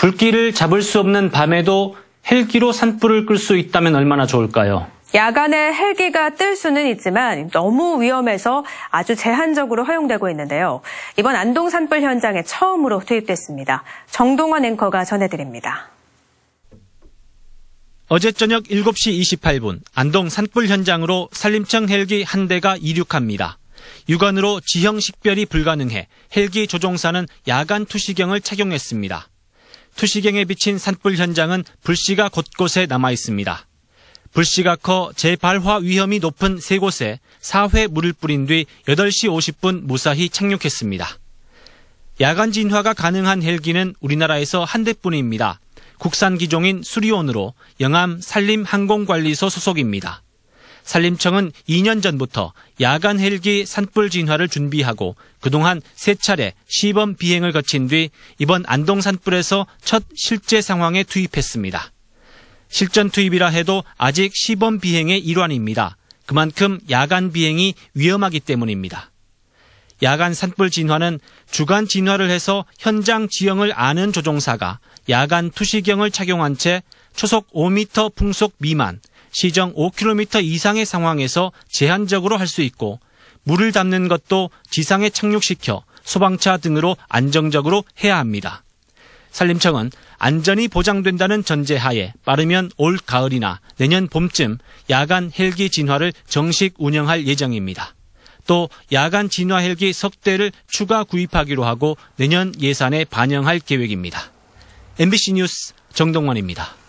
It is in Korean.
불길을 잡을 수 없는 밤에도 헬기로 산불을 끌 수 있다면 얼마나 좋을까요? 야간에 헬기가 뜰 수는 있지만 너무 위험해서 아주 제한적으로 허용되고 있는데요. 이번 안동 산불 현장에 처음으로 투입됐습니다. 정동원 앵커가 전해드립니다. 어제 저녁 7시 28분 안동 산불 현장으로 산림청 헬기 한 대가 이륙합니다. 육안으로 지형 식별이 불가능해 헬기 조종사는 야간 투시경을 착용했습니다. 투시경에 비친 산불 현장은 불씨가 곳곳에 남아 있습니다. 불씨가 커 재발화 위험이 높은 세 곳에 4회 물을 뿌린 뒤 8시 50분 무사히 착륙했습니다. 야간 진화가 가능한 헬기는 우리나라에서 한 대뿐입니다. 국산 기종인 수리온으로 영암 산림항공관리소 소속입니다. 산림청은 2년 전부터 야간 헬기 산불 진화를 준비하고 그동안 세 차례 시범 비행을 거친 뒤 이번 안동 산불에서 첫 실제 상황에 투입했습니다. 실전 투입이라 해도 아직 시범 비행의 일환입니다. 그만큼 야간 비행이 위험하기 때문입니다. 야간 산불 진화는 주간 진화를 해서 현장 지형을 아는 조종사가 야간 투시경을 착용한 채 초속 5m 풍속 미만, 시정 5km 이상의 상황에서 제한적으로 할 수 있고 물을 담는 것도 지상에 착륙시켜 소방차 등으로 안정적으로 해야 합니다. 산림청은 안전이 보장된다는 전제하에 빠르면 올 가을이나 내년 봄쯤 야간 헬기 진화를 정식 운영할 예정입니다. 또 야간 진화 헬기 석 대를 추가 구입하기로 하고 내년 예산에 반영할 계획입니다. MBC 뉴스 정동원입니다.